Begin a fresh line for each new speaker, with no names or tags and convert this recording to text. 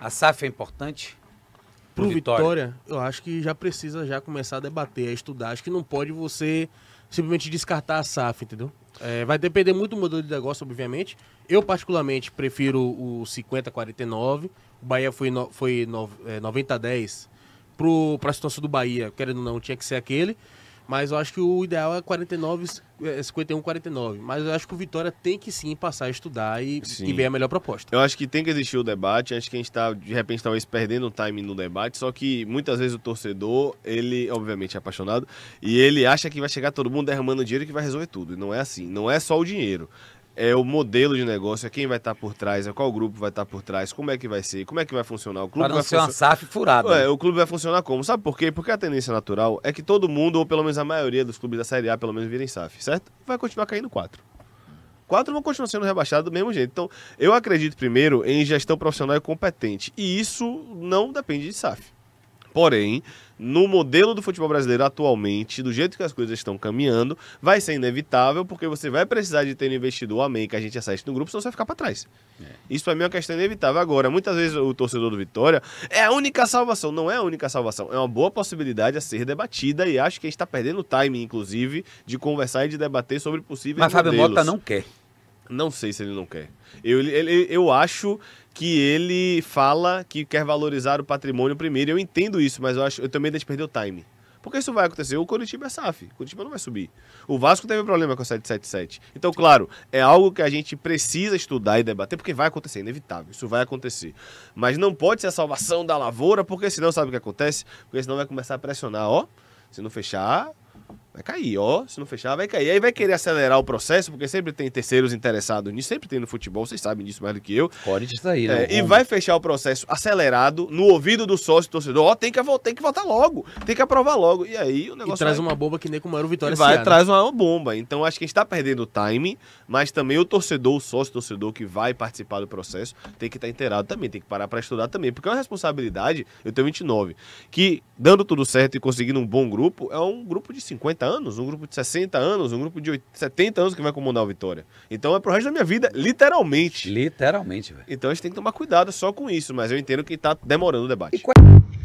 A SAF é importante? Pro, pro Vitória? Vitória, eu acho que já precisa já começar a debater, a estudar. Acho que não pode você simplesmente descartar a SAF, entendeu? É, vai depender muito do modelo de negócio, obviamente. Eu, particularmente, prefiro o 50-49. O Bahia foi, foi é, 90-10 para a situação do Bahia, querendo ou não, tinha que ser aquele. Mas eu acho que o ideal é 49, 51, 49. Mas eu acho que o Vitória tem que sim passar a estudar e, e ver a melhor proposta.
Eu acho que tem que existir o debate. Acho que a gente está, de repente, talvez perdendo o time no debate. Só que muitas vezes o torcedor, ele, obviamente, é apaixonado. E ele acha que vai chegar todo mundo derramando dinheiro que vai resolver tudo. E não é assim. Não é só o dinheiro é o modelo de negócio, é quem vai estar tá por trás, é qual grupo vai estar tá por trás, como é que vai ser, como é que vai funcionar o clube. Para não ser uma SAF furada. É, o clube vai funcionar como? Sabe por quê? Porque a tendência natural é que todo mundo, ou pelo menos a maioria dos clubes da Série A, pelo menos virem SAF, certo? Vai continuar caindo quatro. Quatro vão continuar sendo rebaixados do mesmo jeito. Então, eu acredito primeiro em gestão profissional e competente. E isso não depende de SAF. Porém, no modelo do futebol brasileiro atualmente, do jeito que as coisas estão caminhando, vai ser inevitável, porque você vai precisar de ter um investidor amém que a gente assiste no grupo, senão você vai ficar para trás. É. Isso para mim é uma questão inevitável. Agora, muitas vezes o torcedor do Vitória é a única salvação. Não é a única salvação, é uma boa possibilidade a ser debatida e acho que a gente está perdendo o time, inclusive, de conversar e de debater sobre possíveis Mas Fábio Mota não quer. Não sei se ele não quer. Eu, ele, eu acho que ele fala que quer valorizar o patrimônio primeiro. Eu entendo isso, mas eu acho eu também deixo perder o time. Porque isso vai acontecer. O Curitiba é SAF. O Curitiba não vai subir. O Vasco teve problema com a 777. Então, claro, é algo que a gente precisa estudar e debater, porque vai acontecer, é inevitável. Isso vai acontecer. Mas não pode ser a salvação da lavoura, porque senão sabe o que acontece? Porque senão vai começar a pressionar, ó. Se não fechar, Vai cair, ó. Se não fechar, vai cair. Aí vai querer acelerar o processo, porque sempre tem terceiros interessados nisso, sempre tem no futebol, vocês sabem disso mais do que eu. pode sair aí, é, né? É, e vai fechar o processo acelerado, no ouvido do sócio torcedor, ó, tem que, tem que votar logo, tem que aprovar logo. E aí o negócio. E traz vai... uma
bomba que nem com o maior vitória. E vai, né? traz
uma bomba. Então acho que a gente tá perdendo o time, mas também o torcedor, o sócio torcedor que vai participar do processo, tem que estar tá inteirado também, tem que parar para estudar também, porque é uma responsabilidade, eu tenho 29, que dando tudo certo e conseguindo um bom grupo, é um grupo de 50 anos anos, um grupo de 60 anos, um grupo de 80, 70 anos que vai comandar o Vitória. Então é pro resto da minha vida, literalmente. Literalmente, velho. Então a gente tem que tomar cuidado só com isso, mas eu entendo que tá demorando o debate. É